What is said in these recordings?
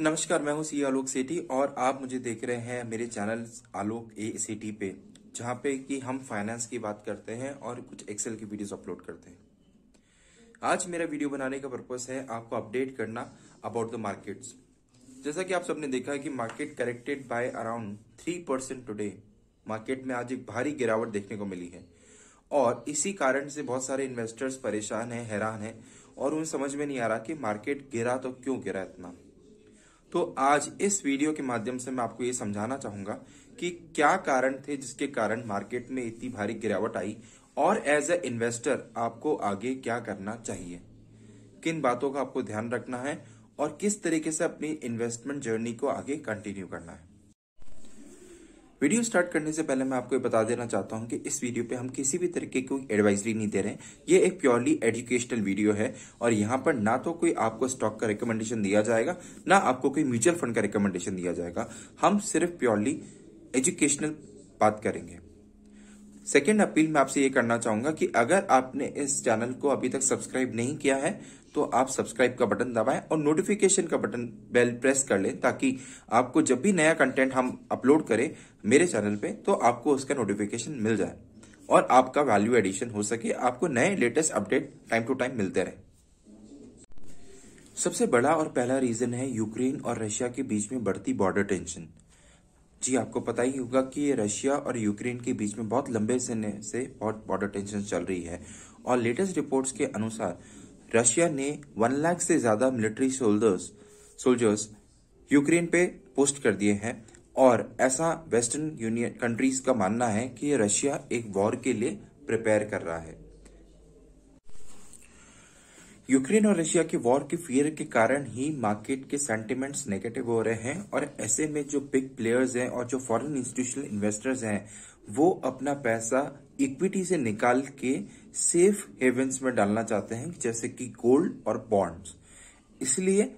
नमस्कार मैं हूं सी आलोक सेठी और आप मुझे देख रहे हैं मेरे चैनल आलोक ए सेठी पे जहां पे कि हम फाइनेंस की बात करते हैं और कुछ एक्सेल की वीडियोस अपलोड करते हैं आज मेरा वीडियो बनाने का पर्पस है आपको अपडेट करना अबाउट द मार्केट्स जैसा कि आप सबने देखा है कि market corrected by around three percent today market में आज एक भारी गिरावट देखने को मिली है और इसी कारण से बहुत सारे इन्वेस्टर्स परेशान हैं हैरान हैं और उन्हें समझ में नहीं आ रहा कि मार्केट गिरा तो क्यों गिरा इतना तो आज इस वीडियो के माध्यम से मैं आपको ये समझाना चाहूंगा कि क्या कारण थे जिसके कारण मार्केट में इतनी भारी गिरावट आई और एज ए इन्वेस्टर आपको आगे क्या करना चाहिए किन बातों का आपको ध्यान रखना है और किस तरीके से अपनी इन्वेस्टमेंट जर्नी को आगे कंटिन्यू करना है वीडियो स्टार्ट करने से पहले मैं आपको ये बता देना चाहता हूँ कि इस वीडियो पे हम किसी भी तरीके की कोई एडवाइजरी नहीं दे रहे हैं ये एक प्योरली एजुकेशनल वीडियो है और यहाँ पर ना तो कोई आपको स्टॉक का रिकमेंडेशन दिया जाएगा ना आपको कोई म्यूचुअल फंड का रिकमेंडेशन दिया जाएगा हम सिर्फ प्योरली एजुकेशनल बात करेंगे सेकेंड अपील मैं आपसे ये करना चाहूंगा कि अगर आपने इस चैनल को अभी तक सब्सक्राइब नहीं किया है तो आप सब्सक्राइब का बटन दबाएं और नोटिफिकेशन का बटन बेल प्रेस कर लें ताकि आपको जब भी नया कंटेंट हम अपलोड करें मेरे चैनल पे तो आपको उसका नोटिफिकेशन मिल जाए और आपका वैल्यू एडिशन हो सके आपको नए latest update time to time मिलते रहे सबसे बड़ा और पहला रीजन है यूक्रेन और रशिया के बीच में बढ़ती बॉर्डर टेंशन जी आपको पता ही होगा कि रशिया और यूक्रेन के बीच में बहुत लंबे समय से बहुत बॉर्डर टेंशन चल रही है और लेटेस्ट रिपोर्ट्स के अनुसार रशिया ने वन लाख से ज्यादा मिलिट्री सोल्जर्स सोल्जर्स यूक्रेन पे पोस्ट कर दिए हैं और ऐसा वेस्टर्न यूनियन कंट्रीज का मानना है कि रशिया एक वॉर के लिए प्रिपेयर कर रहा है यूक्रेन और रशिया की वॉर की फियर के कारण ही मार्केट के सेंटिमेंट्स नेगेटिव हो रहे हैं और ऐसे में जो बिग प्लेयर्स हैं और जो फॉरेन इंस्टीट्यूशनल इन्वेस्टर्स हैं वो अपना पैसा इक्विटी से निकाल के सेफ हेवेंस में डालना चाहते हैं जैसे कि गोल्ड और बॉन्ड्स इसलिए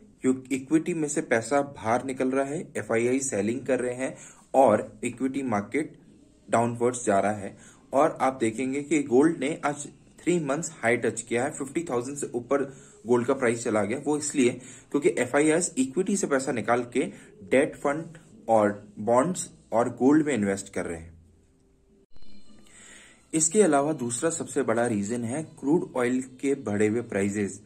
इक्विटी में से पैसा बाहर निकल रहा है एफ सेलिंग कर रहे हैं और इक्विटी मार्केट डाउनवर्ड्स जा रहा है और आप देखेंगे कि गोल्ड ने आज थ्री मंथ्स हाई टच किया है फिफ्टी थाउजेंड से ऊपर गोल्ड का प्राइस चला गया वो इसलिए क्योंकि एफ इक्विटी से पैसा निकाल के डेट फंड और बॉन्ड्स और गोल्ड में इन्वेस्ट कर रहे हैं इसके अलावा दूसरा सबसे बड़ा रीजन है क्रूड ऑयल के बढ़े हुए प्राइजेस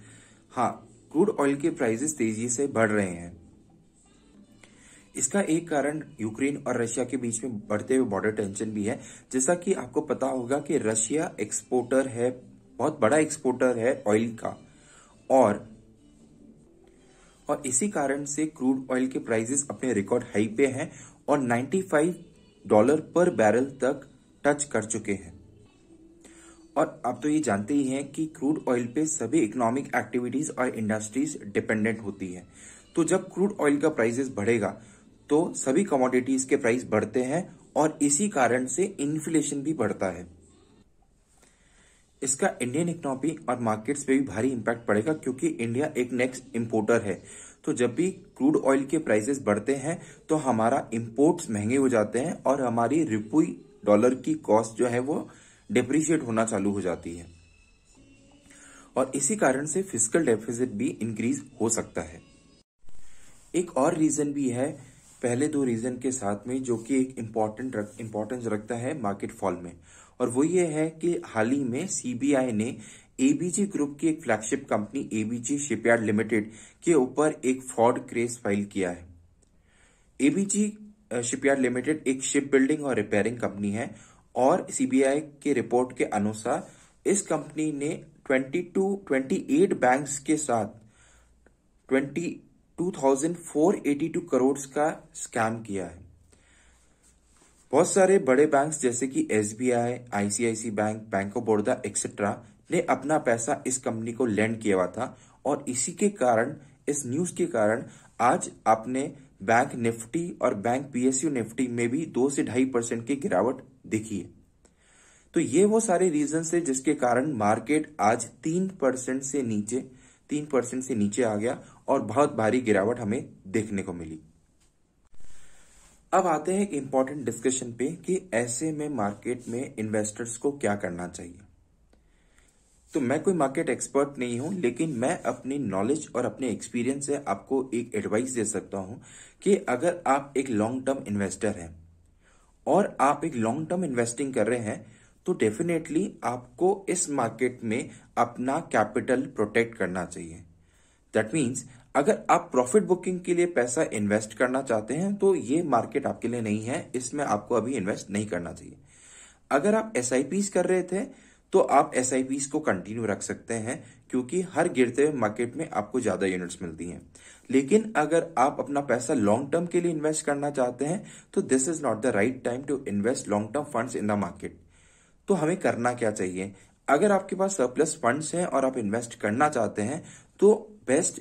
हाँ क्रूड ऑयल के प्राइजेस तेजी से बढ़ रहे हैं इसका एक कारण यूक्रेन और रशिया के बीच में बढ़ते हुए बॉर्डर टेंशन भी है जैसा कि आपको पता होगा कि रशिया एक्सपोर्टर है बहुत बड़ा एक्सपोर्टर है ऑयल का और और इसी कारण से क्रूड ऑयल के प्राइसेस अपने रिकॉर्ड हाई पे हैं और 95 डॉलर पर बैरल तक टच कर चुके हैं और आप तो ये जानते ही हैं कि क्रूड ऑयल पे सभी इकोनॉमिक एक्टिविटीज और इंडस्ट्रीज डिपेंडेंट होती है तो जब क्रूड ऑयल का प्राइसेस बढ़ेगा तो सभी कमोडिटीज के प्राइस बढ़ते हैं और इसी कारण से इन्फ्लेशन भी बढ़ता है इसका इंडियन इकोनॉमी और मार्केट्स पे भी भारी इम्पैक्ट पड़ेगा क्योंकि इंडिया एक नेक्स्ट इम्पोर्टर है तो जब भी क्रूड ऑयल के प्राइसेस बढ़ते हैं तो हमारा इम्पोर्ट्स महंगे हो जाते हैं और हमारी रिपुई डॉलर की कॉस्ट जो है वो डिप्रिशिएट होना चालू हो जाती है और इसी कारण से फिजिकल डेफिजिट भी इंक्रीज हो सकता है एक और रीजन भी है पहले दो रीजन के साथ में जो कि एक इम्पोर्टेंट रख, इम्पोर्टेंस रखता है मार्केट फॉल में और वो ये है कि हाल ही में सीबीआई ने एबीजी ग्रुप की एक flagship company ABG shipyard limited के ऊपर एक फ्रॉड केस फाइल किया है एबीजी शिपयार्ड लिमिटेड एक शिप बिल्डिंग और रिपेयरिंग कंपनी है और सीबीआई के रिपोर्ट के अनुसार इस कंपनी ने 22, 28 बैंक्स के साथ ट्वेंटी 2,482 करोड़ का स्कैम किया है बहुत सारे बड़े बैंक्स जैसे कि S B I ICIC bank bank of Baroda etcetera ने अपना पैसा इस कंपनी को लैंड किया हुआ था और इसी के कारण इस न्यूज के कारण आज आपने बैंक निफ्टी और बैंक पीएसयू निफ्टी में भी दो से ढाई परसेंट की गिरावट दिखी है तो ये वो सारे रीजन है जिसके कारण मार्केट आज तीन परसेंट से नीचे तीन परसेंट से नीचे आ गया और बहुत भारी गिरावट हमें देखने को मिली अब आते हैं एक डिस्कशन पे कि ऐसे में मार्केट में इन्वेस्टर्स को क्या करना चाहिए तो मैं कोई मार्केट एक्सपर्ट नहीं हूं लेकिन मैं अपनी नॉलेज और अपने एक्सपीरियंस से आपको एक एडवाइस दे सकता हूं कि अगर आप एक लॉन्ग टर्म इन्वेस्टर हैं और आप एक लॉन्ग टर्म इन्वेस्टिंग कर रहे हैं तो डेफिनेटली आपको इस मार्केट में अपना कैपिटल प्रोटेक्ट करना चाहिए दैट मीन्स अगर आप प्रॉफिट बुकिंग के लिए पैसा इन्वेस्ट करना चाहते हैं तो ये मार्केट आपके लिए नहीं है इसमें आपको अभी इन्वेस्ट नहीं करना चाहिए अगर आप एस कर रहे थे तो आप एस को कंटिन्यू रख सकते हैं क्योंकि हर गिरते हुए मार्केट में आपको ज्यादा यूनिट्स मिलती हैं लेकिन अगर आप अपना पैसा लॉन्ग टर्म के लिए इन्वेस्ट करना चाहते हैं तो this is not the right time to invest long term funds in the market तो हमें करना क्या चाहिए अगर आपके पास सरप्लस फंड्स हैं और आप इन्वेस्ट करना चाहते हैं तो बेस्ट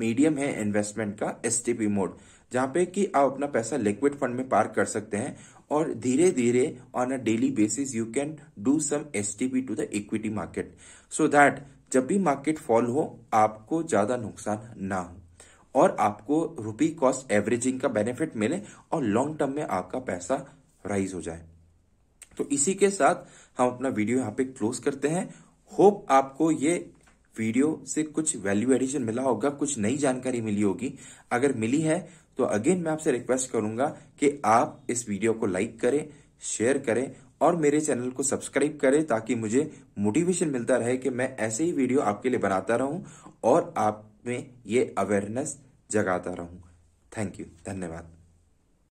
मीडियम है इन्वेस्टमेंट का एस मोड जहां पे कि आप अपना पैसा लिक्विड फंड में पार्क कर सकते हैं और धीरे धीरे on a daily basis you can do some S to the equity market so that जब भी मार्केट फॉल हो आपको ज्यादा नुकसान ना हो और आपको रुपी कॉस्ट एवरेजिंग का बेनिफिट मिले और लॉन्ग टर्म में आपका पैसा राइज हो जाए तो इसी के साथ हम अपना वीडियो यहाँ पे क्लोज करते हैं होप आपको ये वीडियो से कुछ वैल्यू एडिशन मिला होगा कुछ नई जानकारी मिली होगी अगर मिली है तो अगेन मैं आपसे रिक्वेस्ट करूंगा कि आप इस वीडियो को लाइक करें शेयर करें और मेरे चैनल को सब्सक्राइब करें ताकि मुझे मोटिवेशन मिलता रहे कि मैं ऐसे ही वीडियो आपके लिए बनाता रहूं और आप में ये अवेयरनेस जगाता रहूं थैंक यू धन्यवाद